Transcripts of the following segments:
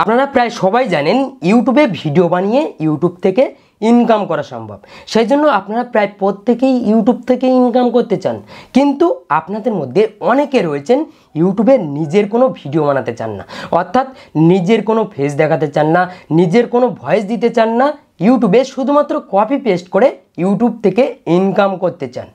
আপনারা প্রায় সবাই জানেন ইউটিউবে ভিডিও বানিয়ে ইউটিউব থেকে ইনকাম করা সম্ভব সেই জন্য আপনারা প্রায় প্রত্যেকেই ইউটিউব থেকে ইনকাম করতে চান কিন্তু আপনাদের মধ্যে অনেকে রয়েছেন ইউটিউবে নিজের কোনো ভিডিও বানাতে চান না অর্থাৎ নিজের কোনো ফেস দেখাতে চান না নিজের কোনো ভয়েস দিতে চান না ইউটিউবে শুধুমাত্র কপি পেস্ট করে ইউটিউব থেকে ইনকাম করতে চান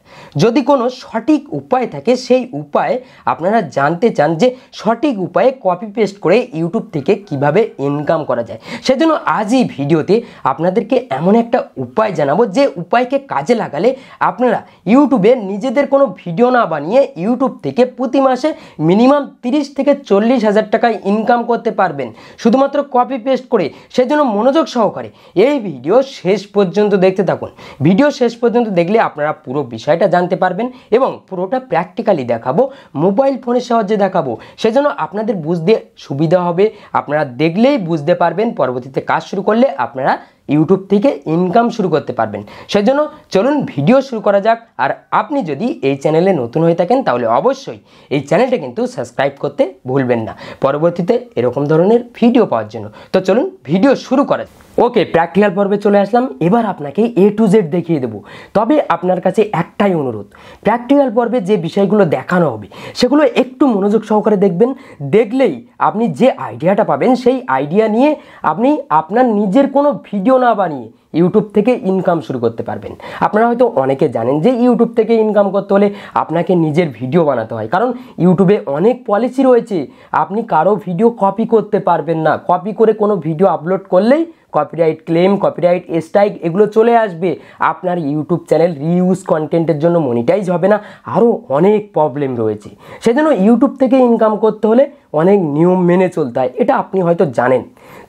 যদি কোনো সঠিক উপায় থাকে সেই উপায় আপনারা জানতে চান যে সঠিক উপায়ে কপি পেস্ট করে ইউটিউব থেকে কিভাবে ইনকাম করা যায় সেজন্য আজই ভিডিওতে আপনাদেরকে এমন একটা উপায় জানাবো যে উপায়কে কাজে লাগালে আপনারা ইউটিউবে নিজেদের কোনো ভিডিও না বানিয়ে ইউটিউব থেকে প্রতি মাসে মিনিমাম তিরিশ থেকে চল্লিশ হাজার টাকায় ইনকাম করতে পারবেন শুধুমাত্র কপি পেস্ট করে সেজন্য মনোযোগ সহকারে এই ভিডিও শেষ পর্যন্ত দেখতে থাকুন ভিডিও শেষ পর্যন্ত দেখলে আপনারা পুরো বিষয়টা জানতে পারবেন এবং পুরোটা প্র্যাকটিক্যালি দেখাবো মোবাইল ফোনের সাহায্যে দেখাবো সেজন্য আপনাদের বুঝতে সুবিধা হবে আপনারা দেখলেই বুঝতে পারবেন পরবর্তীতে কাজ শুরু করলে আপনারা ইউটিউব থেকে ইনকাম শুরু করতে পারবেন সেজন্য চলুন ভিডিও শুরু করা যাক আর আপনি যদি এই চ্যানেলে নতুন হয়ে থাকেন তাহলে অবশ্যই এই চ্যানেলটা কিন্তু সাবস্ক্রাইব করতে ভুলবেন না পরবর্তীতে এরকম ধরনের ভিডিও পাওয়ার জন্য তো চলুন ভিডিও শুরু করা যাক ওকে প্র্যাকটিক্যাল পর্বে চলে আসলাম এবার আপনাকে এ টু জেড দেখিয়ে দেবো তবে আপনার কাছে একটাই অনুরোধ প্র্যাকটিক্যাল পর্বে যে বিষয়গুলো দেখানো হবে সেগুলো একটু মনোযোগ সহকারে দেখবেন দেখলেই আপনি যে আইডিয়াটা পাবেন সেই আইডিয়া নিয়ে আপনি আপনার নিজের কোনো ভিডিও না বানিয়ে ইউটিউব থেকে ইনকাম শুরু করতে পারবেন আপনারা হয়তো অনেকে জানেন যে ইউটিউব থেকে ইনকাম করতে হলে আপনাকে নিজের ভিডিও বানাতে হয় কারণ ইউটিউবে অনেক পলিসি রয়েছে আপনি কারো ভিডিও কপি করতে পারবেন না কপি করে কোনো ভিডিও আপলোড করলেই কপিরাইট ক্লেম কপিরাইট স্ট্রাইক এগুলো চলে আসবে আপনার ইউটিউব চ্যানেল রিউজ কন্টেন্টের জন্য মনিটাইজ হবে না আরও অনেক প্রবলেম রয়েছে সেজন্য ইউটিউব থেকে ইনকাম করতে হলে অনেক নিয়ম মেনে চলতে হয় এটা আপনি হয়তো জানেন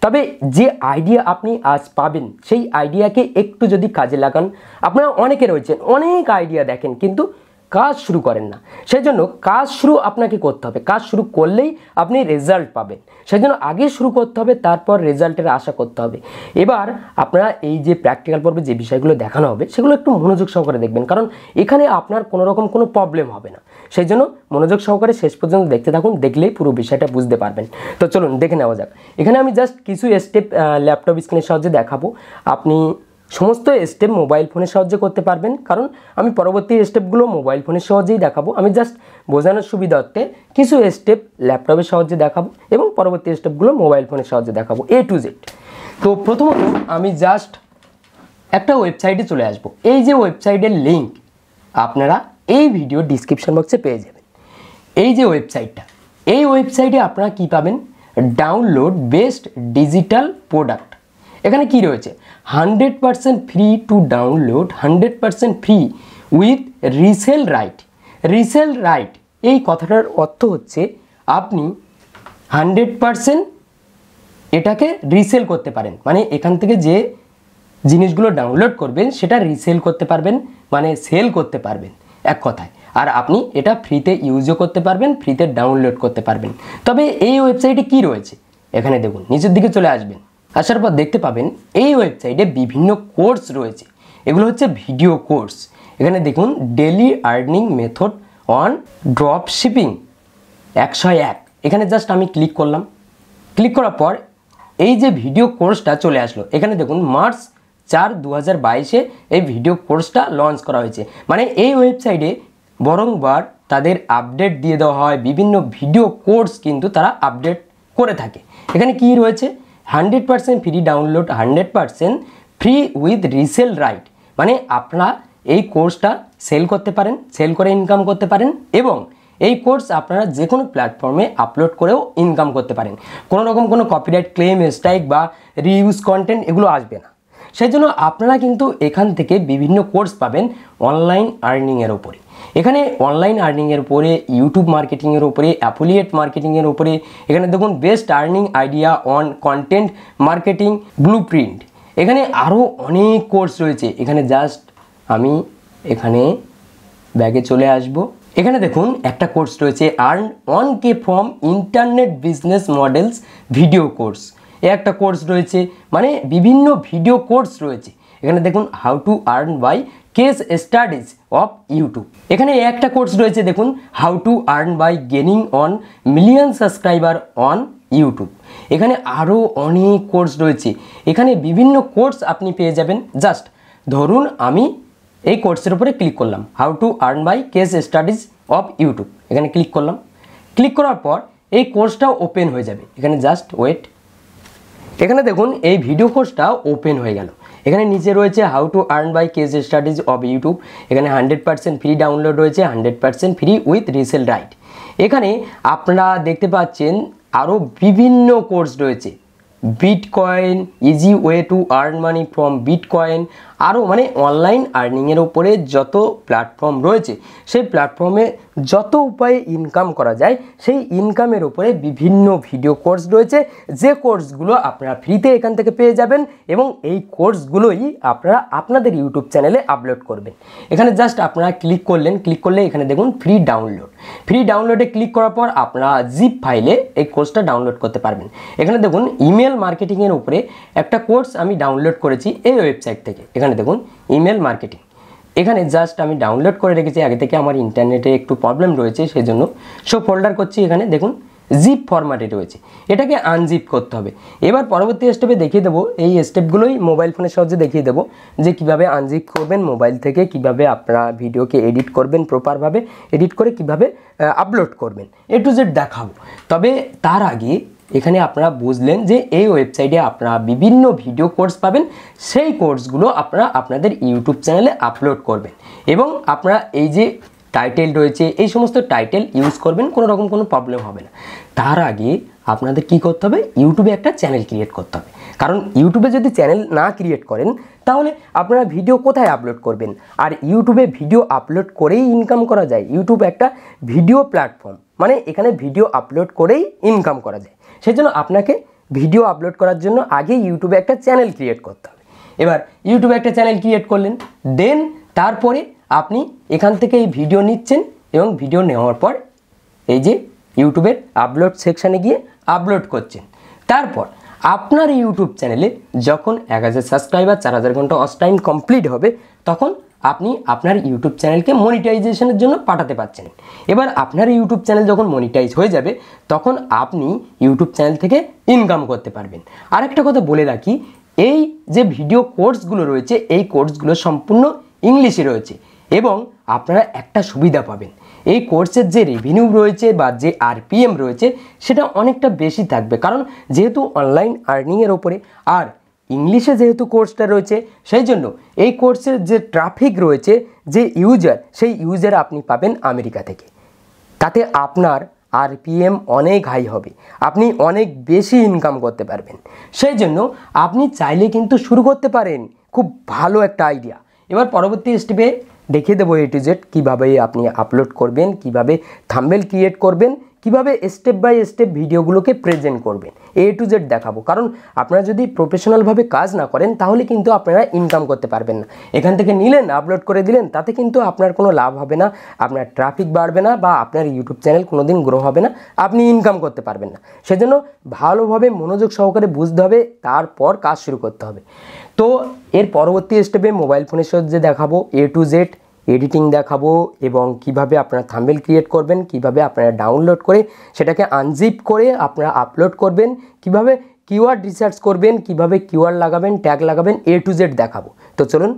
তবে যে আইডিয়া আপনি আজ পাবেন সেই আইডিয়াকে একটু যদি কাজে লাগান আপনারা অনেকে রয়েছেন অনেক আইডিয়া দেখেন কিন্তু কাজ শুরু করেন না সেই জন্য কাজ শুরু আপনাকে করতে হবে কাজ শুরু করলেই আপনি রেজাল্ট পাবেন সেই জন্য আগে শুরু করতে হবে তারপর রেজাল্টের আশা করতে হবে এবার আপনারা এই যে প্র্যাকটিক্যাল পর্বে যে বিষয়গুলো দেখানো হবে সেগুলো একটু মনোযোগ সহকারে দেখবেন কারণ এখানে আপনার কোনো রকম কোনো প্রবলেম হবে না সেই জন্য মনোযোগ সহকারে শেষ পর্যন্ত দেখতে থাকুন দেখলেই পুরো বিষয়টা বুঝতে পারবেন তো চলুন দেখে নেওয়া যাক এখানে আমি জাস্ট কিছু স্টেপ ল্যাপটপ স্ক্রিনের সাহায্যে দেখাবো আপনি সমস্ত স্টেপ মোবাইল ফোনের সাহায্যে করতে পারবেন কারণ আমি পরবর্তী স্টেপগুলো মোবাইল ফোনের সাহায্যেই দেখাবো আমি জাস্ট বোঝানোর সুবিধার্থে কিছু স্টেপ ল্যাপটপের সাহায্যে দেখাবো এবং পরবর্তী স্টেপগুলো মোবাইল ফোনের সাহায্যে দেখাবো এ টু জেড তো প্রথমত আমি জাস্ট একটা ওয়েবসাইটে চলে আসব এই যে ওয়েবসাইটের লিঙ্ক আপনারা এই ভিডিও ডিসক্রিপশান বক্সে পেয়ে যাবেন এই যে ওয়েবসাইটটা এই ওয়েবসাইটে আপনারা কি পাবেন ডাউনলোড বেস্ট ডিজিটাল প্রোডাক্ট এখানে কি রয়েছে hundred percent free to download hundred percent free with resell right resell right এই কথাটার অর্থ হচ্ছে আপনি হান্ড্রেড পারসেন্ট এটাকে রিসেল করতে পারেন মানে এখান থেকে যে জিনিসগুলো ডাউনলোড করবেন সেটা রিসেল করতে পারবেন মানে সেল করতে পারবেন এক কথায় আর আপনি এটা ফ্রিতে ইউজও করতে পারবেন ফ্রিতে ডাউনলোড করতে পারবেন তবে এই ওয়েবসাইটে কি রয়েছে এখানে দেখুন নিচের দিকে চলে আসবেন আসার পর দেখতে পাবেন এই ওয়েবসাইটে বিভিন্ন কোর্স রয়েছে এগুলো হচ্ছে ভিডিও কোর্স এখানে দেখুন daily earning method on drop shipping একশো এক এখানে জাস্ট আমি ক্লিক করলাম ক্লিক করার পর এই যে ভিডিও কোর্সটা চলে আসলো এখানে দেখুন মার্চ চার দু হাজার বাইশে এই ভিডিও কোর্সটা লঞ্চ করা হয়েছে মানে এই ওয়েবসাইটে বরংবার তাদের আপডেট দিয়ে দেওয়া হয় বিভিন্ন ভিডিও কোর্স কিন্তু তারা আপডেট করে থাকে এখানে কি রয়েছে hundred percent free download hundred percent free with resell right মানে আপনারা এই কোর্সটা সেল করতে পারেন সেল করে ইনকাম করতে পারেন এবং এই কোর্স আপনারা যে কোনো প্ল্যাটফর্মে আপলোড করেও ইনকাম করতে পারেন কোনো রকম কোনো কপিরাইট ক্লেম স্ট্রাইক বা রিউজ কন্টেন্ট এগুলো আসবে না সেই জন্য আপনারা কিন্তু এখান থেকে বিভিন্ন কোর্স পাবেন অনলাইন আর্নিংয়ের ওপরে এখানে অনলাইন আর্নিংয়ের উপরে ইউটিউব মার্কেটিংয়ের উপরে অ্যাফিলিয়েট মার্কেটিংয়ের উপরে এখানে দেখুন best earning idea on content marketing blueprint এখানে আরও অনেক কোর্স রয়েছে এখানে জাস্ট আমি এখানে ব্যাগে চলে আসব এখানে দেখুন একটা কোর্স রয়েছে earn one K from internet business models video course এ একটা কোর্স রয়েছে মানে বিভিন্ন ভিডিও কোর্স রয়েছে এখানে দেখুন how to earn by case studies of YouTube এখানে একটা কোর্স রয়েছে দেখুন how to earn by gaining one million subscriber on YouTube এখানে আরও অনেক কোর্স রয়েছে এখানে বিভিন্ন কোর্স আপনি পেয়ে যাবেন জাস্ট ধরুন আমি এই কোর্সের উপরে ক্লিক করলাম how to earn by case studies of YouTube এখানে ক্লিক করলাম ক্লিক করার পর এই কোর্সটাও ওপেন হয়ে যাবে এখানে জাস্ট ওয়েট এখানে দেখুন এই ভিডিও কোর্সটা ওপেন হয়ে গেল এখানে নিচে রয়েছে how to earn by case studies of YouTube এখানে হান্ড্রেড পার্সেন্ট ফ্রি ডাউনলোড রয়েছে hundred percent free with resell right এখানে আপনারা দেখতে পাচ্ছেন আরও বিভিন্ন কোর্স রয়েছে bitcoin easy way to earn money from bitcoin আরও মানে অনলাইন আর্নিংয়ের উপরে যত প্ল্যাটফর্ম রয়েছে সেই প্ল্যাটফর্মে যত উপায়ে ইনকাম করা যায় সেই ইনকামের উপরে বিভিন্ন ভিডিও কোর্স রয়েছে যে কোর্সগুলো আপনারা ফ্রিতে এখান থেকে পেয়ে যাবেন এবং এই কোর্সগুলোই আপনারা আপনাদের ইউটিউব চ্যানেলে আপলোড করবেন এখানে জাস্ট আপনারা ক্লিক করলেন ক্লিক করলে এখানে দেখুন ফ্রি ডাউনলোড ফ্রি ডাউনলোডে ক্লিক করার পর আপনারা জিপ ফাইলে এই কোর্সটা ডাউনলোড করতে পারবেন এখানে দেখুন ইমেল মার্কেটিংয়ের উপরে একটা কোর্স আমি ডাউনলোড করেছি এই ওয়েবসাইট থেকে এখানে এখানে দেখুন ইমেল মার্কেটিং এখানে জাস্ট আমি ডাউনলোড করে রেখেছি আগে থেকে আমার ইন্টারনেটে একটু প্রবলেম রয়েছে সেই জন্য সো ফোল্ডার করছি এখানে দেখুন জিপ ফরম্যাটে রয়েছে এটাকে আনজিপ করতে হবে এবার পরবর্তী স্টেপে দেখিয়ে দেবো এই স্টেপগুলোই মোবাইল ফোনের সাহায্যে দেখিয়ে দেবো যে কিভাবে আনজিপ করবেন মোবাইল থেকে কিভাবে আপনারা ভিডিওকে এডিট করবেন প্রপারভাবে এডিট করে কিভাবে আপলোড করবেন এ টু জেড দেখাবো তবে তার আগে এখানে আপনারা বুঝলেন যে এই ওয়েবসাইটে আপনারা বিভিন্ন ভিডিও কোর্স পাবেন সেই কোর্সগুলো আপনারা আপনাদের ইউটিউব চ্যানেলে আপলোড করবেন এবং আপনারা এই যে টাইটেল রয়েছে এই সমস্ত টাইটেল ইউজ করবেন কোনো রকম কোনো প্রবলেম হবে না তার আগে আপনাদের কি করতে হবে ইউটিউবে একটা চ্যানেল ক্রিয়েট করতে হবে কারণ ইউটিউবে যদি চ্যানেল না ক্রিয়েট করেন তাহলে আপনারা ভিডিও কোথায় আপলোড করবেন আর ইউটিউবে ভিডিও আপলোড করেই ইনকাম করা যায় ইউটিউব একটা ভিডিও প্ল্যাটফর্ম মানে এখানে ভিডিও আপলোড করেই ইনকাম করা যায় সেই জন্য আপনাকে ভিডিও আপলোড করার জন্য আগে ইউটিউবে একটা চ্যানেল ক্রিয়েট করতে হবে এবার ইউটিউবে একটা চ্যানেল ক্রিয়েট করলেন দেন তারপরে আপনি এখান থেকে এই ভিডিও নিচ্ছেন এবং ভিডিও নেওয়ার পর এই যে ইউটিউবের আপলোড সেকশানে গিয়ে আপলোড করছেন তারপর আপনার ইউটিউব চ্যানেলে যখন এক হাজার সাবস্ক্রাইবার চার হাজার ঘন্টা অস টাইম কমপ্লিট হবে তখন আপনি আপনার ইউটিউব চ্যানেলকে মনিটাইজেশনের জন্য পাঠাতে পারছেন এবার আপনার ইউটিউব চ্যানেল যখন মনিটাইজ হয়ে যাবে তখন আপনি ইউটিউব চ্যানেল থেকে ইনকাম করতে পারবেন আরেকটা কথা বলে রাখি এই যে ভিডিও কোর্সগুলো রয়েছে এই কোর্সগুলো সম্পূর্ণ ইংলিশে রয়েছে এবং আপনারা একটা সুবিধা পাবেন এই কোর্সের যে রেভিনিউ রয়েছে বা যে আরপিএম রয়েছে সেটা অনেকটা বেশি থাকবে কারণ যেহেতু অনলাইন আর্নিংয়ের ওপরে আর ইংলিশে যেহেতু কোর্সটা রয়েছে সেই জন্য এই কোর্সের যে ট্রাফিক রয়েছে যে ইউজার সেই ইউজার আপনি পাবেন আমেরিকা থেকে তাতে আপনার আরপিএম অনেক হাই হবে আপনি অনেক বেশি ইনকাম করতে পারবেন সেই জন্য আপনি চাইলে কিন্তু শুরু করতে পারেন খুব ভালো একটা আইডিয়া এবার পরবর্তী স্টেপে দেখিয়ে দেবো এ টু জেড কীভাবে আপনি আপলোড করবেন কিভাবে থাম্বেল ক্রিয়েট করবেন কিভাবে স্টেপ বাই স্টেপ ভিডিওগুলোকে প্রেজেন্ট করবেন এ টু জেড দেখাবো কারণ আপনারা যদি প্রফেশনালভাবে কাজ না করেন তাহলে কিন্তু আপনারা ইনকাম করতে পারবেন না এখান থেকে নিলেন আপলোড করে দিলেন তাতে কিন্তু আপনার কোনো লাভ হবে না আপনার ট্রাফিক বাড়বে না বা আপনার ইউটিউব চ্যানেল কোনো দিন গ্রো হবে না আপনি ইনকাম করতে পারবেন না সেজন্য ভালোভাবে মনোযোগ সহকারে বুঝতে হবে তারপর কাজ শুরু করতে হবে তো এর পরবর্তী স্টেপে মোবাইল ফোনের সাহায্যে দেখাবো এ টু জেড এডিটিং দেখাবো এবং কিভাবে আপনারা থাম্বেল ক্রিয়েট করবেন কিভাবে আপনারা ডাউনলোড করে সেটাকে আনজিপ করে আপনারা আপলোড করবেন কিভাবে কিওয়ার্ড রিসার্চ করবেন কিভাবে কিওয়ার্ড লাগাবেন ট্যাগ লাগাবেন এ টু জেড দেখাবো তো চলুন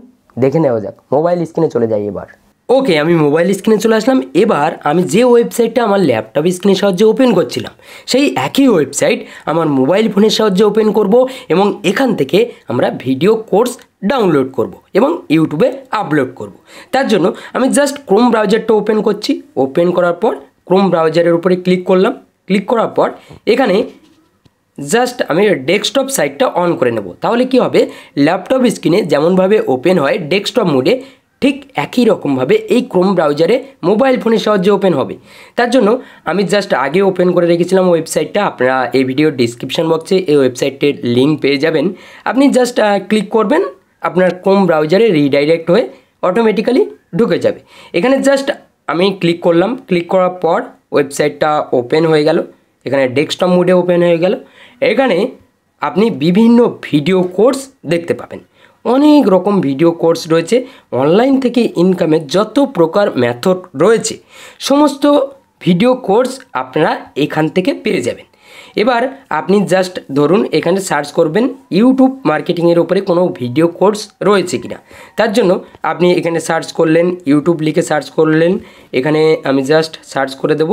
দেখে নেওয়া যাক মোবাইল স্ক্রিনে চলে যাই এবার ওকে আমি মোবাইল স্ক্রিনে চলে আসলাম এবার আমি যে ওয়েবসাইটটা আমার ল্যাপটপ স্ক্রিনের সাহায্যে ওপেন করছিলাম সেই একই ওয়েবসাইট আমার মোবাইল ফোনের সাহায্যে ওপেন করব এবং এখান থেকে আমরা ভিডিও কোর্স ডাউনলোড করব এবং ইউটিউবে আপলোড করব তার জন্য আমি জাস্ট ক্রোম ব্রাউজারটা ওপেন করছি ওপেন করার পর ক্রোম ব্রাউজারের উপরে ক্লিক করলাম ক্লিক করার পর এখানে জাস্ট আমি ডেস্কটপ সাইটটা অন করে নেব তাহলে কি হবে ল্যাপটপ স্ক্রিনে যেমনভাবে ওপেন হয় ডেস্কটপ মোডে ঠিক একই রকমভাবে এই ক্রোম ব্রাউজারে মোবাইল ফোনের সাহায্যে ওপেন হবে তার জন্য আমি জাস্ট আগে ওপেন করে রেখেছিলাম ওয়েবসাইটটা আপনারা এই ভিডিওর ডিসক্রিপশান বক্সে এই ওয়েবসাইটের লিঙ্ক পেয়ে যাবেন আপনি জাস্ট ক্লিক করবেন আপনার কোম ব্রাউজারে রিডাইরেক্ট হয়ে অটোমেটিক্যালি ঢুকে যাবে এখানে জাস্ট আমি ক্লিক করলাম ক্লিক করার পর ওয়েবসাইটটা ওপেন হয়ে গেল এখানে ডেস্কটপ মোডে ওপেন হয়ে গেল এখানে আপনি বিভিন্ন ভিডিও কোর্স দেখতে পাবেন অনেক রকম ভিডিও কোর্স রয়েছে অনলাইন থেকে ইনকামের যত প্রকার মেথড রয়েছে সমস্ত ভিডিও কোর্স আপনারা এখান থেকে পেয়ে যাবেন এবার আপনি জাস্ট ধরুন এখানে সার্চ করবেন ইউটিউব মার্কেটিংয়ের উপরে কোনো ভিডিও কোর্স রয়েছে কিনা তার জন্য আপনি এখানে সার্চ করলেন ইউটিউব লিখে সার্চ করলেন এখানে আমি জাস্ট সার্চ করে দেব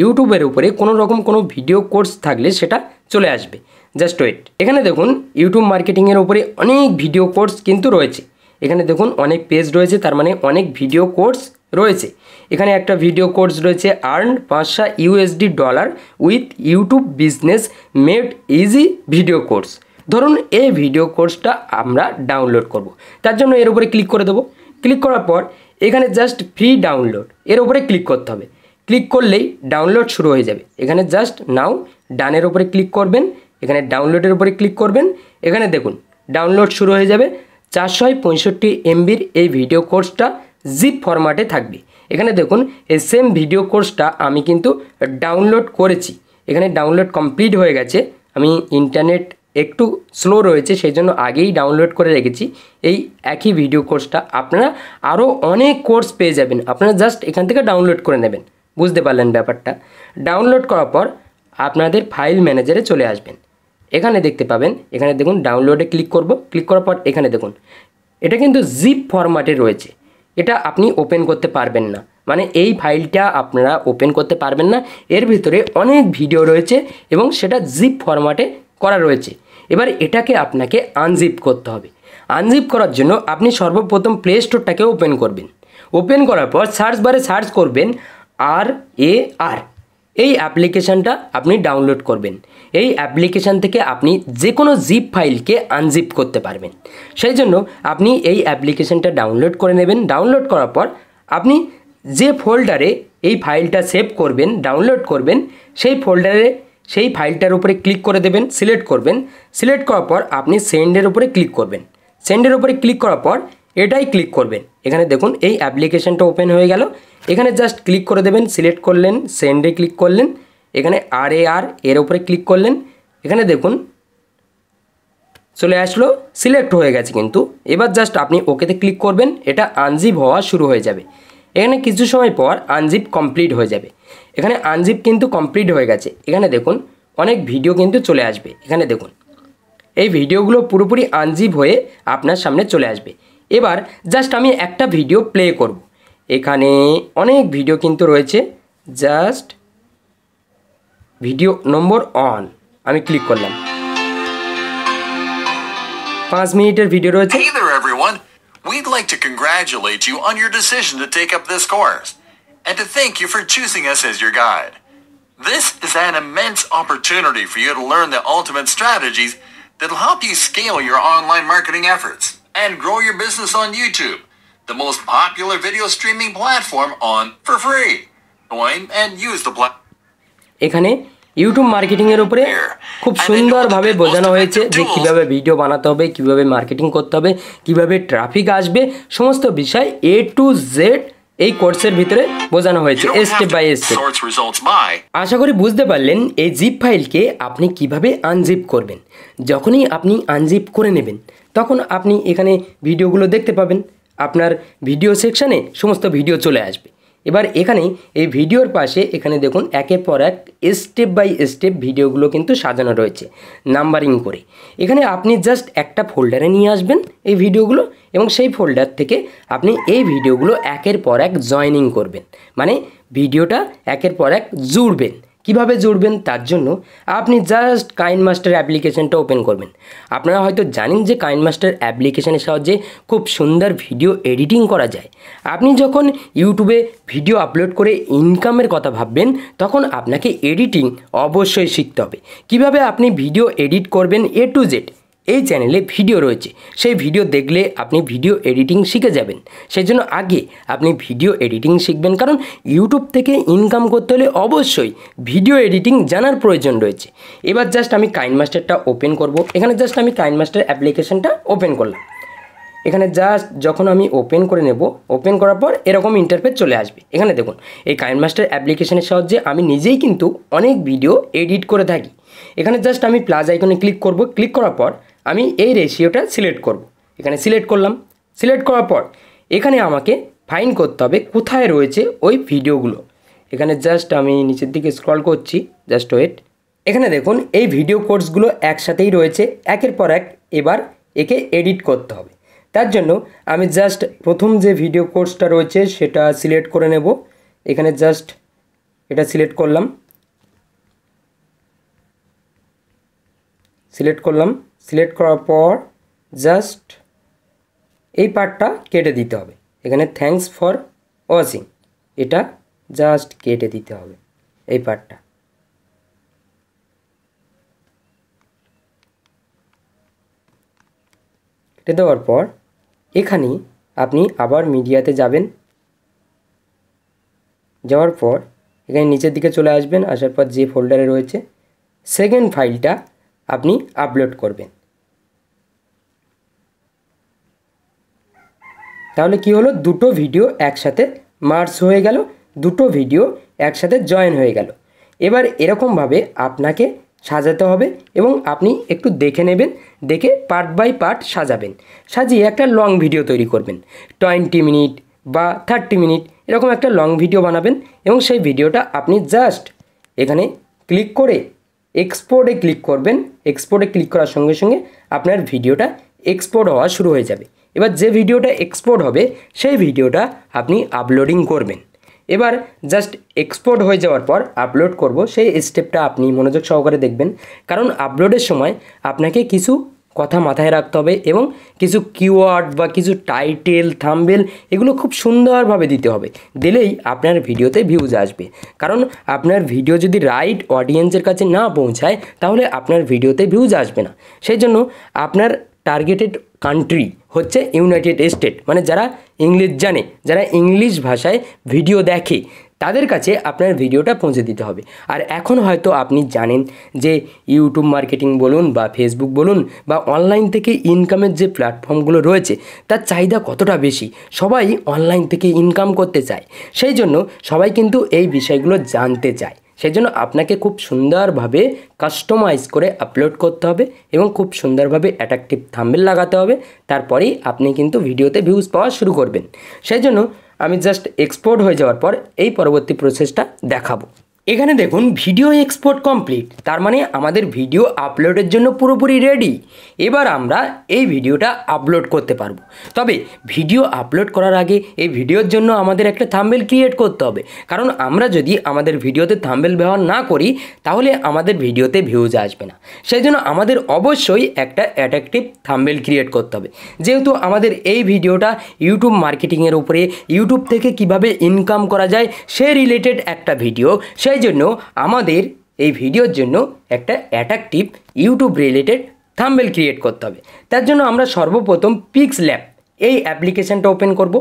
ইউটিউবের উপরে কোনো রকম কোনো ভিডিও কোর্স থাকলে সেটা চলে আসবে জাস্ট ওয়েট এখানে দেখুন ইউটিউব মার্কেটিংয়ের উপরে অনেক ভিডিও কোর্স কিন্তু রয়েছে এখানে দেখুন অনেক পেজ রয়েছে তার মানে অনেক ভিডিও কোর্স রয়েছে এখানে একটা ভিডিও কোর্স রয়েছে আর্ন পাঁচশা USD dollar with YouTube business made easy video course ধরুন এই ভিডিও কোর্সটা আমরা ডাউনলোড করব। তার জন্য এর উপরে ক্লিক করে দেবো ক্লিক করার পর এখানে জাস্ট ফ্রি ডাউনলোড এর উপরে ক্লিক করতে হবে ক্লিক করলেই ডাউনলোড শুরু হয়ে যাবে এখানে জাস্ট নাও ডানের উপরে ক্লিক করবেন এখানে ডাউনলোডের উপরে ক্লিক করবেন এখানে দেখুন ডাউনলোড শুরু হয়ে যাবে চারশো পঁয়ষট্টি এমবির এই ভিডিও কোর্সটা জিপ ফরম্যাটে থাকবে এখানে দেখুন এই সেম ভিডিও কোর্সটা আমি কিন্তু ডাউনলোড করেছি এখানে ডাউনলোড কমপ্লিট হয়ে গেছে আমি ইন্টারনেট একটু স্লো রয়েছে সেই জন্য আগেই ডাউনলোড করে রেখেছি এই একই ভিডিও কোর্সটা আপনারা আরও অনেক কোর্স পেয়ে যাবেন আপনারা জাস্ট এখান থেকে ডাউনলোড করে নেবেন বুঝতে পারলেন ব্যাপারটা ডাউনলোড করার পর আপনাদের ফাইল ম্যানেজারে চলে আসবেন এখানে দেখতে পাবেন এখানে দেখুন ডাউনলোডে ক্লিক করব ক্লিক করার পর এখানে দেখুন এটা কিন্তু জিপ ফরম্যাটে রয়েছে এটা আপনি ওপেন করতে পারবেন না মানে এই ফাইলটা আপনারা ওপেন করতে পারবেন না এর ভিতরে অনেক ভিডিও রয়েছে এবং সেটা জিপ ফরম্যাটে করা রয়েছে এবার এটাকে আপনাকে আনজিপ করতে হবে আনজিপ করার জন্য আপনি সর্বপ্রথম প্লে স্টোরটাকে ওপেন করবেন ওপেন করার পর সার্চ বারে সার্চ করবেন আর এ আর এই অ্যাপ্লিকেশানটা আপনি ডাউনলোড করবেন এই অ্যাপ্লিকেশান থেকে আপনি যে কোনো জিপ ফাইলকে আনজিপ করতে পারবেন সেই জন্য আপনি এই অ্যাপ্লিকেশানটা ডাউনলোড করে নেবেন ডাউনলোড করার পর আপনি যে ফোল্ডারে এই ফাইলটা সেভ করবেন ডাউনলোড করবেন সেই ফোল্ডারে সেই ফাইলটার উপরে ক্লিক করে দেবেন সিলেক্ট করবেন সিলেক্ট করার পর আপনি সেন্ডের উপরে ক্লিক করবেন সেন্ডের উপরে ক্লিক করার পর এটাই ক্লিক করবেন এখানে দেখুন এই অ্যাপ্লিকেশানটা ওপেন হয়ে গেল এখানে জাস্ট ক্লিক করে দেবেন সিলেক্ট করলেন সেন্ডে ক্লিক করলেন এখানে আর এ আর এর ওপরে ক্লিক করলেন এখানে দেখুন চলে আসলো সিলেক্ট হয়ে গেছে কিন্তু এবার জাস্ট আপনি ওকেতে ক্লিক করবেন এটা আনজিপ হওয়া শুরু হয়ে যাবে এখানে কিছু সময় পর আনজিপ কমপ্লিট হয়ে যাবে এখানে আনজিপ কিন্তু কমপ্লিট হয়ে গেছে এখানে দেখুন অনেক ভিডিও কিন্তু চলে আসবে এখানে দেখুন এই ভিডিওগুলো পুরোপুরি আনজিপ হয়ে আপনার সামনে চলে আসবে এবার জাস্ট আমি একটা ভিডিও প্লে করব এখানে অনেক ভিডিও কিন্তু রয়েছে জাস্ট ভিডিও নম্বর অন আমি ক্লিক করলাম পাঁচ মিনিটের ভিডিও রয়েছে We'd like to congratulate you on your decision to take up this course and to thank you for choosing us as your guide. This is an immense opportunity for you to learn the ultimate strategies that'll help you scale your online marketing efforts. and grow your business on YouTube, the most popular video streaming platform on for free. Join and use the platform. এখানে YouTube মার্কেটিংয়ের উপরে খুব সুন্দরভাবে বোঝানো হয়েছে যে কিভাবে video বানাতে হবে কিভাবে মার্কেটিং করতে হবে কিভাবে ট্রাফিক আসবে সমস্ত বিষয় এ টু জেড এই কোর্সের ভিতরে বোঝানো হয়েছে স্টেপ বাই স্টেপ আশা করি বুঝতে পারলেন এই জিপ ফাইলকে আপনি কিভাবে আনজিপ করবেন যখনই আপনি আনজিপ করে নেবেন তখন আপনি এখানে ভিডিওগুলো দেখতে পাবেন আপনার ভিডিও সেকশানে সমস্ত ভিডিও চলে আসবে এবার এখানে এই ভিডিওর পাশে এখানে দেখুন একের পর এক স্টেপ বাই স্টেপ ভিডিওগুলো কিন্তু সাজানো রয়েছে নাম্বারিং করে এখানে আপনি জাস্ট একটা ফোল্ডারে নিয়ে আসবেন এই ভিডিওগুলো এবং সেই ফোল্ডার থেকে আপনি এই ভিডিওগুলো একের পর এক জয়নিং করবেন মানে ভিডিওটা একের পর এক জুড়বেন কিভাবে জুড়বেন তার জন্য আপনি জাস্ট কাইন মাস্টার অ্যাপ্লিকেশনটা ওপেন করবেন আপনারা হয়তো জানেন যে কাইন মাস্টার অ্যাপ্লিকেশনের সাহায্যে খুব সুন্দর ভিডিও এডিটিং করা যায় আপনি যখন ইউটিউবে ভিডিও আপলোড করে ইনকামের কথা ভাববেন তখন আপনাকে এডিটিং অবশ্যই শিখতে হবে কিভাবে আপনি ভিডিও এডিট করবেন এ টু জেড এই চ্যানেলে ভিডিও রয়েছে সেই ভিডিও দেখলে আপনি ভিডিও এডিটিং শিখে যাবেন সেই জন্য আগে আপনি ভিডিও এডিটিং শিখবেন কারণ ইউটিউব থেকে ইনকাম করতে হলে অবশ্যই ভিডিও এডিটিং জানার প্রয়োজন রয়েছে এবার জাস্ট আমি কাইন মাস্টারটা ওপেন করব এখানে জাস্ট আমি কাইন মাস্টার অ্যাপ্লিকেশনটা ওপেন করলাম এখানে জাস্ট যখন আমি ওপেন করে নেব ওপেন করার পর এরকম ইন্টারফেস চলে আসবে এখানে দেখুন এই মাস্টার অ্যাপ্লিকেশনের সাহায্যে আমি নিজেই কিন্তু অনেক ভিডিও এডিট করে থাকি এখানে জাস্ট আমি প্লাস আইকনে ক্লিক করব ক্লিক করার পর আমি এই রেশিওটা সিলেক্ট করব। এখানে সিলেক্ট করলাম সিলেক্ট করার পর এখানে আমাকে ফাইন করতে হবে কোথায় রয়েছে ওই ভিডিওগুলো এখানে জাস্ট আমি নিচের দিকে স্ক্রল করছি জাস্ট ওয়েট এখানে দেখুন এই ভিডিও কোর্সগুলো একসাথেই রয়েছে একের পর এক এবার একে এডিট করতে হবে তার জন্য আমি জাস্ট প্রথম যে ভিডিও কোর্সটা রয়েছে সেটা সিলেক্ট করে নেব এখানে জাস্ট এটা সিলেক্ট করলাম সিলেক্ট করলাম সিলেক্ট করার পর জাস্ট এই পার্টটা কেটে দিতে হবে এখানে থ্যাংকস ফর ওয়াচিং এটা জাস্ট কেটে দিতে হবে এই পার্টটা কেটে দেওয়ার পর এখানে আপনি আবার মিডিয়াতে যাবেন যাওয়ার পর এখানে নিচের দিকে চলে আসবেন আসার পর যে ফোল্ডারে রয়েছে সেকেন্ড ফাইলটা আপনি আপলোড করবেন তাহলে কি হলো দুটো ভিডিও একসাথে মার্চ হয়ে গেল দুটো ভিডিও একসাথে জয়েন হয়ে গেল এবার এরকমভাবে আপনাকে সাজাতে হবে এবং আপনি একটু দেখে নেবেন দেখে পার্ট বাই পার্ট সাজাবেন সাজিয়ে একটা লং ভিডিও তৈরি করবেন টোয়েন্টি মিনিট বা থার্টি মিনিট এরকম একটা লং ভিডিও বানাবেন এবং সেই ভিডিওটা আপনি জাস্ট এখানে ক্লিক করে এক্সপোর্টে ক্লিক করবেন এক্সপোর্টে ক্লিক করার সঙ্গে সঙ্গে আপনার ভিডিওটা এক্সপোর্ট হওয়া শুরু হয়ে যাবে এবার যে ভিডিওটা এক্সপোর্ট হবে সেই ভিডিওটা আপনি আপলোডিং করবেন এবার জাস্ট এক্সপোর্ট হয়ে যাওয়ার পর আপলোড করব সেই স্টেপটা আপনি মনোযোগ সহকারে দেখবেন কারণ আপলোডের সময় আপনাকে কিছু কথা মাথায় রাখতে হবে এবং কিছু কিওয়ার্ড বা কিছু টাইটেল থাম্বেল এগুলো খুব সুন্দরভাবে দিতে হবে দিলেই আপনার ভিডিওতে ভিউজ আসবে কারণ আপনার ভিডিও যদি রাইট অডিয়েন্সের কাছে না পৌঁছায় তাহলে আপনার ভিডিওতে ভিউজ আসবে না সেই জন্য আপনার টার্গেটেড কান্ট্রি হচ্ছে ইউনাইটেড স্টেট মানে যারা ইংলিশ জানে যারা ইংলিশ ভাষায় ভিডিও দেখে তাদের কাছে আপনার ভিডিওটা পৌঁছে দিতে হবে আর এখন হয়তো আপনি জানেন যে ইউটিউব মার্কেটিং বলুন বা ফেসবুক বলুন বা অনলাইন থেকে ইনকামের যে প্ল্যাটফর্মগুলো রয়েছে তার চাহিদা কতটা বেশি সবাই অনলাইন থেকে ইনকাম করতে চায় সেই জন্য সবাই কিন্তু এই বিষয়গুলো জানতে চায় সেই জন্য আপনাকে খুব সুন্দরভাবে কাস্টমাইজ করে আপলোড করতে হবে এবং খুব সুন্দরভাবে অ্যাট্রাকটিভ থাম্বেল লাগাতে হবে তারপরেই আপনি কিন্তু ভিডিওতে ভিউজ পাওয়া শুরু করবেন সেই জন্য আমি জাস্ট এক্সপোর্ট হয়ে যাওয়ার পর এই পরবর্তী প্রসেসটা দেখাবো এখানে দেখুন ভিডিও এক্সপোর্ট কমপ্লিট তার মানে আমাদের ভিডিও আপলোডের জন্য পুরোপুরি রেডি এবার আমরা এই ভিডিওটা আপলোড করতে পারবো তবে ভিডিও আপলোড করার আগে এই ভিডিওর জন্য আমাদের একটা থাম্বেল ক্রিয়েট করতে হবে কারণ আমরা যদি আমাদের ভিডিওতে থাম্বেল ব্যবহার না করি তাহলে আমাদের ভিডিওতে ভিউজ আসবে না সেই জন্য আমাদের অবশ্যই একটা অ্যাট্রাকটিভ থাম্বেল ক্রিয়েট করতে হবে যেহেতু আমাদের এই ভিডিওটা ইউটিউব মার্কেটিংয়ের উপরে ইউটিউব থেকে কিভাবে ইনকাম করা যায় সে রিলেটেড একটা ভিডিও সে তাই জন্য আমাদের এই ভিডিওর জন্য একটা attractive YouTube related thumbnail create করতে হবে তার জন্য আমরা সর্বপ্রথম পিক্স ল্যাব এই অ্যাপ্লিকেশানটা ওপেন করব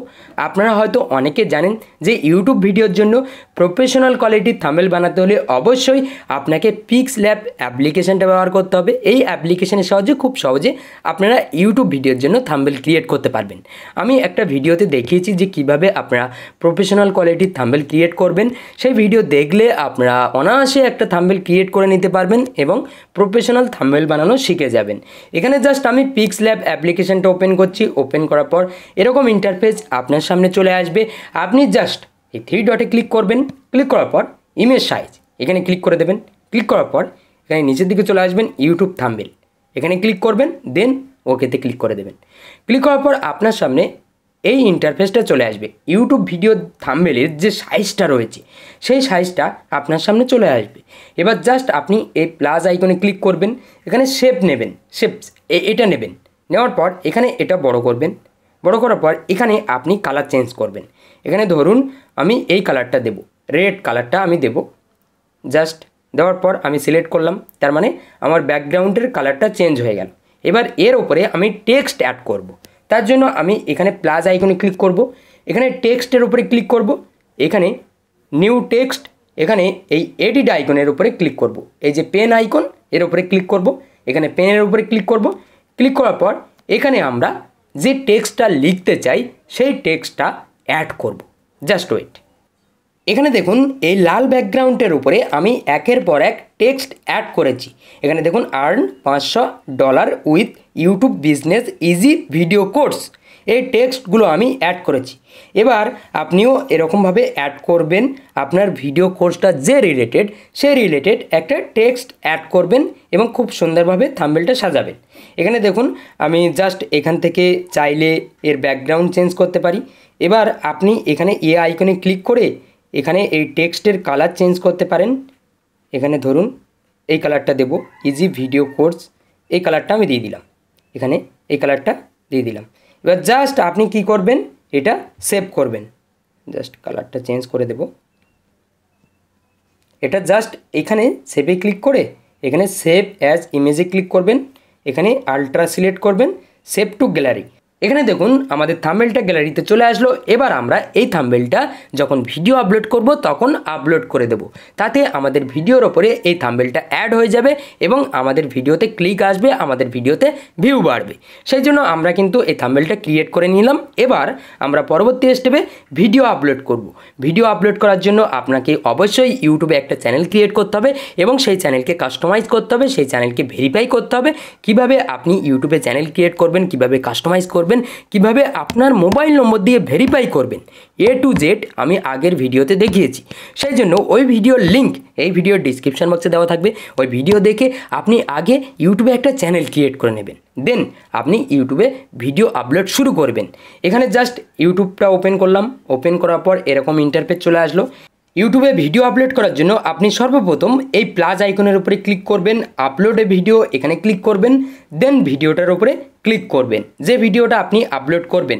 আপনারা হয়তো অনেকে জানেন যে ইউটিউব ভিডিওর জন্য প্রফেশনাল কোয়ালিটির থামেল বানাতে হলে অবশ্যই আপনাকে পিক্স ল্যাব অ্যাপ্লিকেশানটা ব্যবহার করতে হবে এই অ্যাপ্লিকেশানের সাহায্যে খুব সহজে আপনারা ইউটিউব ভিডিওর জন্য থাম্বেল ক্রিয়েট করতে পারবেন আমি একটা ভিডিওতে দেখিয়েছি যে কিভাবে আপনারা প্রফেশনাল কোয়ালিটির থাম্বেল ক্রিয়েট করবেন সেই ভিডিও দেখলে আপনারা অনায়াসে একটা থাম্বেল ক্রিয়েট করে নিতে পারবেন এবং প্রফেশনাল থাম্বেল বানানো শিখে যাবেন এখানে জাস্ট আমি পিক্স ল্যাব অ্যাপ্লিকেশানটা ওপেন করছি ওপেন করার পর এরকম ইন্টারফেস আপনার সামনে চলে আসবে আপনি জাস্ট এই থ্রি ডটে ক্লিক করবেন ক্লিক করার পর ইমেজ সাইজ এখানে ক্লিক করে দেবেন ক্লিক করার পর এখানে নিচের দিকে চলে আসবেন ইউটিউব থামবেল এখানে ক্লিক করবেন দেন ওকেতে ক্লিক করে দেবেন ক্লিক করার পর আপনার সামনে এই ইন্টারফেসটা চলে আসবে ইউটিউব ভিডিও থামবেলের যে সাইজটা রয়েছে সেই সাইজটা আপনার সামনে চলে আসবে এবার জাস্ট আপনি এই প্লাস আইকনে ক্লিক করবেন এখানে শেপ নেবেন শেপ এটা নেবেন নেওয়ার পর এখানে এটা বড় করবেন বড় করার পর এখানে আপনি কালার চেঞ্জ করবেন এখানে ধরুন আমি এই কালারটা দেব রেড কালারটা আমি দেব জাস্ট দেওয়ার পর আমি সিলেক্ট করলাম তার মানে আমার ব্যাকগ্রাউন্ডের কালারটা চেঞ্জ হয়ে গেল এবার এর ওপরে আমি টেক্সট অ্যাড করব। তার জন্য আমি এখানে প্লাস আইকনে ক্লিক করব। এখানে টেক্সটের উপরে ক্লিক করব। এখানে নিউ টেক্সট এখানে এই এডিট আইকনের উপরে ক্লিক করব। এই যে পেন আইকন এর উপরে ক্লিক করব। এখানে পেনের উপরে ক্লিক করব। ক্লিক করার পর এখানে আমরা যে টেক্সটটা লিখতে চাই সেই টেক্সটটা অ্যাড করব জাস্ট ওয়েট এখানে দেখুন এই লাল ব্যাকগ্রাউন্ডের উপরে আমি একের পর এক টেক্সট অ্যাড করেছি এখানে দেখুন আর্ন পাঁচশো dollar with YouTube business easy video course এই টেক্সটগুলো আমি অ্যাড করেছি এবার আপনিও এরকমভাবে অ্যাড করবেন আপনার ভিডিও কোর্সটা যে রিলেটেড সে রিলেটেড একটা টেক্সট অ্যাড করবেন এবং খুব সুন্দরভাবে থাম্বেলটা সাজাবেন এখানে দেখুন আমি জাস্ট এখান থেকে চাইলে এর ব্যাকগ্রাউন্ড চেঞ্জ করতে পারি এবার আপনি এখানে এ আইকনে ক্লিক করে এখানে এই টেক্সটের কালার চেঞ্জ করতে পারেন এখানে ধরুন এই কালারটা দেব ইজি ভিডিও কোর্স এই কালারটা আমি দিয়ে দিলাম এখানে এই কালারটা দিয়ে দিলাম এবার জাস্ট আপনি কি করবেন এটা সেভ করবেন জাস্ট কালারটা চেঞ্জ করে দেব এটা জাস্ট এখানে সেভে ক্লিক করে এখানে সেভ অ্যাজ ইমেজে ক্লিক করবেন এখানে আলট্রা সিলেক্ট করবেন সেভ টু গ্যালারি এখানে দেখুন আমাদের থাম্বেলটা গ্যালারিতে চলে আসলো এবার আমরা এই থাম্বেলটা যখন ভিডিও আপলোড করব তখন আপলোড করে দেব তাতে আমাদের ভিডিওর ওপরে এই থাম্বেলটা অ্যাড হয়ে যাবে এবং আমাদের ভিডিওতে ক্লিক আসবে আমাদের ভিডিওতে ভিউ বাড়বে সেই জন্য আমরা কিন্তু এই থাম্বেলটা ক্রিয়েট করে নিলাম এবার আমরা পরবর্তী স্টেপে ভিডিও আপলোড করব। ভিডিও আপলোড করার জন্য আপনাকে অবশ্যই ইউটিউবে একটা চ্যানেল ক্রিয়েট করতে হবে এবং সেই চ্যানেলকে কাস্টমাইজ করতে হবে সেই চ্যানেলকে ভেরিফাই করতে হবে কিভাবে আপনি ইউটিউবে চ্যানেল ক্রিয়েট করবেন কিভাবে কাস্টমাইজ করবেন করবেন কিভাবে আপনার মোবাইল নম্বর দিয়ে ভেরিফাই করবেন এ টু জেড আমি আগের ভিডিওতে দেখিয়েছি সেই জন্য ওই ভিডিওর লিঙ্ক এই ভিডিওর ডিসক্রিপশান বক্সে দেওয়া থাকবে ওই ভিডিও দেখে আপনি আগে ইউটিউবে একটা চ্যানেল ক্রিয়েট করে নেবেন দেন আপনি ইউটিউবে ভিডিও আপলোড শুরু করবেন এখানে জাস্ট ইউটিউবটা ওপেন করলাম ওপেন করার পর এরকম ইন্টারপেজ চলে আসলো ইউটিউবে ভিডিও আপলোড করার জন্য আপনি সর্বপ্রথম এই প্লাস আইকনের উপরে ক্লিক করবেন আপলোডে ভিডিও এখানে ক্লিক করবেন দেন ভিডিওটার উপরে ক্লিক করবেন যে ভিডিওটা আপনি আপলোড করবেন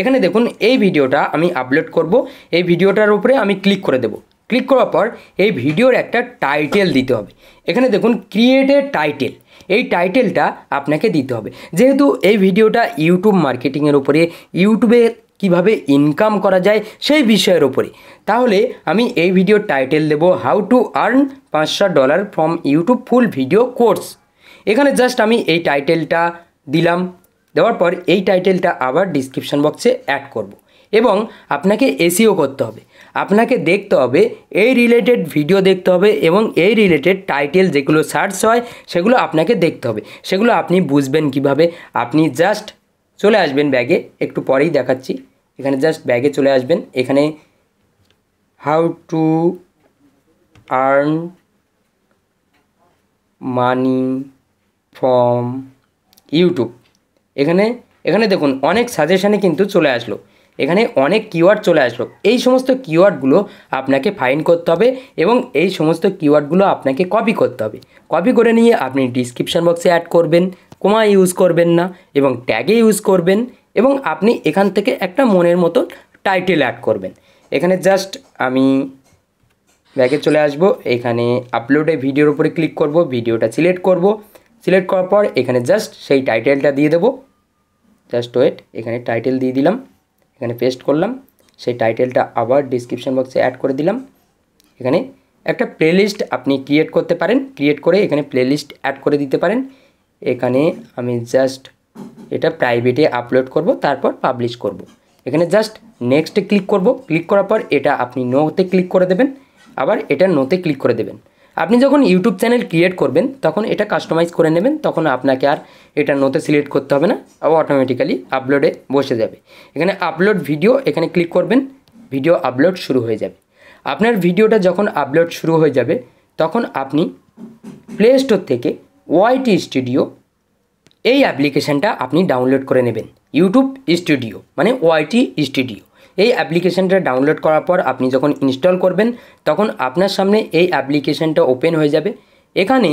এখানে দেখুন এই ভিডিওটা আমি আপলোড করব এই ভিডিওটার উপরে আমি ক্লিক করে দেব ক্লিক করার পর এই ভিডিওর একটা টাইটেল দিতে হবে এখানে দেখুন ক্রিয়েটে টাইটেল এই টাইটেলটা আপনাকে দিতে হবে যেহেতু এই ভিডিওটা ইউটিউব মার্কেটিংয়ের উপরে ইউটিউবের কিভাবে ইনকাম করা যায় সেই বিষয়ের ওপরে তাহলে আমি এই ভিডিও টাইটেল দেব হাউ টু আর্ন পাঁচশো dollar from YouTube full video course এখানে জাস্ট আমি এই টাইটেলটা দিলাম দেওয়ার পর এই টাইটেলটা আবার ডিসক্রিপশান বক্সে অ্যাড করব। এবং আপনাকে এসিও e করতে হবে আপনাকে দেখতে হবে এই রিলেটেড ভিডিও দেখতে হবে এবং এই রিলেটেড টাইটেল যেগুলো সার্চ হয় সেগুলো আপনাকে দেখতে হবে সেগুলো আপনি বুঝবেন কিভাবে আপনি জাস্ট চলে আসবেন ব্যাগে একটু পরেই দেখাচ্ছি এখানে জাস্ট ব্যাগে চলে আসবেন এখানে how to earn money from YouTube এখানে এখানে দেখুন অনেক সাজেশানে কিন্তু চলে আসলো এখানে অনেক কিওয়ার্ড চলে আসলো এই সমস্ত কিওয়ার্ডগুলো আপনাকে ফাইন করতে হবে এবং এই সমস্ত কিওয়ার্ডগুলো আপনাকে কপি করতে হবে কপি করে নিয়ে আপনি ডিসক্রিপশান বক্সে অ্যাড করবেন কোমা ইউজ করবেন না এবং ট্যাগে ইউজ করবেন এবং আপনি এখান থেকে একটা মনের মতো টাইটেল অ্যাড করবেন এখানে জাস্ট আমি ব্যাগে চলে আসব এখানে আপলোডে ভিডিওর উপরে ক্লিক করব ভিডিওটা সিলেক্ট করব সিলেক্ট করার পর এখানে জাস্ট সেই টাইটেলটা দিয়ে দেবো জাস্ট ওয়েট এখানে টাইটেল দিয়ে দিলাম এখানে পেস্ট করলাম সেই টাইটেলটা আবার ডিসক্রিপশান বক্সে অ্যাড করে দিলাম এখানে একটা প্লেলিস্ট আপনি ক্রিয়েট করতে পারেন ক্রিয়েট করে এখানে প্লেলিস্ট অ্যাড করে দিতে পারেন এখানে আমি জাস্ট এটা প্রাইভেটে আপলোড করব তারপর পাবলিশ করব। এখানে জাস্ট নেক্সটে ক্লিক করব ক্লিক করার পর এটা আপনি নোতে ক্লিক করে দেবেন আবার এটা নোতে ক্লিক করে দেবেন আপনি যখন ইউটিউব চ্যানেল ক্রিয়েট করবেন তখন এটা কাস্টমাইজ করে নেবেন তখন আপনাকে আর এটা নোতে সিলেক্ট করতে হবে না আবার অটোমেটিক্যালি আপলোডে বসে যাবে এখানে আপলোড ভিডিও এখানে ক্লিক করবেন ভিডিও আপলোড শুরু হয়ে যাবে আপনার ভিডিওটা যখন আপলোড শুরু হয়ে যাবে তখন আপনি প্লে স্টোর থেকে ওয়াইটি স্টুডিও এই অ্যাপ্লিকেশানটা আপনি ডাউনলোড করে নেবেন ইউটিউব স্টুডিও মানে ওয়াইটি স্টুডিও এই অ্যাপ্লিকেশানটা ডাউনলোড করার পর আপনি যখন ইনস্টল করবেন তখন আপনার সামনে এই অ্যাপ্লিকেশানটা ওপেন হয়ে যাবে এখানে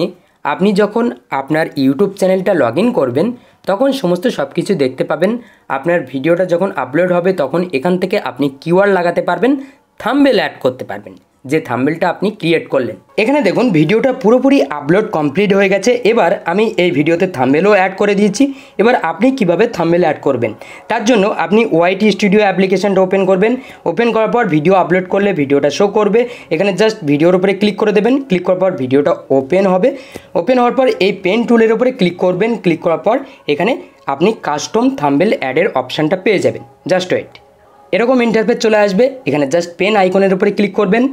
আপনি যখন আপনার ইউটিউব চ্যানেলটা লগ করবেন তখন সমস্ত সব কিছু দেখতে পাবেন আপনার ভিডিওটা যখন আপলোড হবে তখন এখান থেকে আপনি কিউআর লাগাতে পারবেন থাম্বেল অ্যাড করতে পারবেন যে থাম্বেলটা আপনি ক্রিয়েট করলেন এখানে দেখুন ভিডিওটা পুরোপুরি আপলোড কমপ্লিট হয়ে গেছে এবার আমি এই ভিডিওতে থাম্বেলও অ্যাড করে দিয়েছি এবার আপনি কিভাবে থাম্বেল অ্যাড করবেন তার জন্য আপনি ওয়াইটি স্টুডিও অ্যাপ্লিকেশানটা ওপেন করবেন ওপেন করার পর ভিডিও আপলোড করলে ভিডিওটা শো করবে এখানে জাস্ট ভিডিওর উপরে ক্লিক করে দেবেন ক্লিক করার পর ভিডিওটা ওপেন হবে ওপেন হওয়ার পর এই পেন টুলের উপরে ক্লিক করবেন ক্লিক করার পর এখানে আপনি কাস্টম থাম্বেল অ্যাডের অপশানটা পেয়ে যাবেন জাস্ট ওয়েট এরকম ইন্টারফেস চলে আসবে এখানে জাস্ট পেন আইকনের উপরে ক্লিক করবেন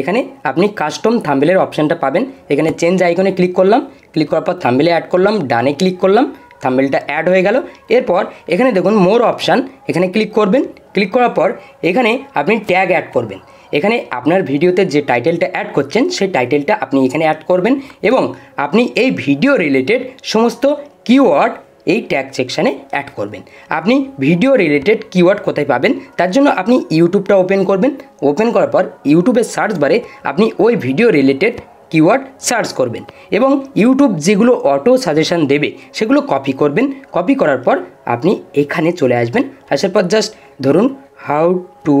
এখানে আপনি কাস্টম থাম্বেলের অপশানটা পাবেন এখানে চেঞ্জ আইকনে ক্লিক করলাম ক্লিক করার পর থাম্বেলে অ্যাড করলাম ডানে ক্লিক করলাম থাম্বেলটা অ্যাড হয়ে গেল এরপর এখানে দেখুন মোর অপশান এখানে ক্লিক করবেন ক্লিক করার পর এখানে আপনি ট্যাগ অ্যাড করবেন এখানে আপনার ভিডিওতে যে টাইটেলটা অ্যাড করছেন সেই টাইটেলটা আপনি এখানে অ্যাড করবেন এবং আপনি এই ভিডিও রিলেটেড সমস্ত কিওয়ার্ড এই ট্যাগ সেকশানে অ্যাড করবেন আপনি ভিডিও রিলেটেড কিওয়ার্ড কোথায় পাবেন তার জন্য আপনি ইউটিউবটা ওপেন করবেন ওপেন করার পর ইউটিউবের সার্চ বারে আপনি ওই ভিডিও রিলেটেড কিওয়ার্ড সার্চ করবেন এবং ইউটিউব যেগুলো অটো সাজেশান দেবে সেগুলো কপি করবেন কপি করার পর আপনি এখানে চলে আসবেন আসার পর জাস্ট ধরুন how to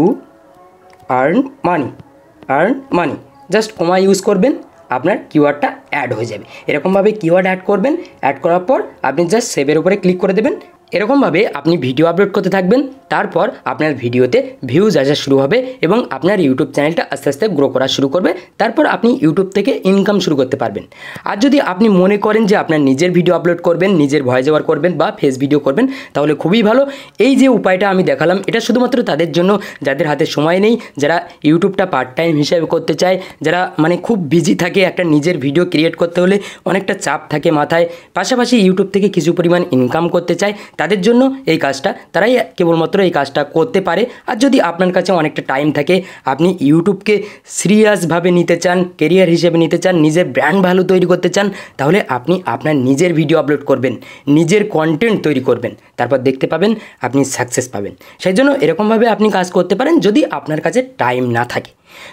earn money earn money just comma use করবেন আপনার কিওয়ার্ডটা অ্যাড হয়ে যাবে এরকমভাবে কিওয়ার্ড অ্যাড করবেন অ্যাড করার পর আপনি জাস্ট সেভের উপরে ক্লিক করে দেবেন এরকমভাবে আপনি ভিডিও আপলোড করতে থাকবেন তারপর আপনার ভিডিওতে ভিউজ আসা শুরু হবে এবং আপনার ইউটিউব চ্যানেলটা আস্তে আস্তে গ্রো করা শুরু করবে তারপর আপনি ইউটিউব থেকে ইনকাম শুরু করতে পারবেন আর যদি আপনি মনে করেন যে আপনার নিজের ভিডিও আপলোড করবেন নিজের ভয়েস ওভার করবেন বা ফেস ভিডিও করবেন তাহলে খুবই ভালো এই যে উপায়টা আমি দেখালাম এটা শুধুমাত্র তাদের জন্য যাদের হাতে সময় নেই যারা ইউটিউবটা পার্ট টাইম হিসাবে করতে চায় যারা মানে খুব বিজি থাকে একটা নিজের ভিডিও ক্রিয়েট করতে হলে অনেকটা চাপ থাকে মাথায় পাশাপাশি ইউটিউব থেকে কিছু পরিমাণ ইনকাম করতে চায় তাদের জন্য এই কাজটা তারাই কেবলমাত্র এই কাজটা করতে পারে আর যদি আপনার কাছে অনেকটা টাইম থাকে আপনি ইউটিউবকে সিরিয়াসভাবে নিতে চান কেরিয়ার হিসেবে নিতে চান নিজের ব্র্যান্ড ভ্যালু তৈরি করতে চান তাহলে আপনি আপনার নিজের ভিডিও আপলোড করবেন নিজের কন্টেন্ট তৈরি করবেন তারপর দেখতে পাবেন আপনি সাকসেস পাবেন সেই জন্য এরকমভাবে আপনি কাজ করতে পারেন যদি আপনার কাছে টাইম না থাকে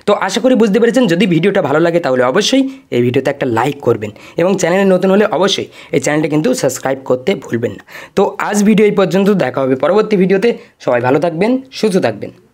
তো আশা করি বুঝতে পেরেছেন যদি ভিডিওটা ভালো লাগে তাহলে অবশ্যই এই ভিডিওতে একটা লাইক করবেন এবং চ্যানেলে নতুন হলে অবশ্যই এই চ্যানেলটা কিন্তু সাবস্ক্রাইব করতে ভুলবেন না তো আজ ভিডিও এই পর্যন্ত দেখা হবে পরবর্তী ভিডিওতে সবাই ভালো থাকবেন সুস্থ থাকবেন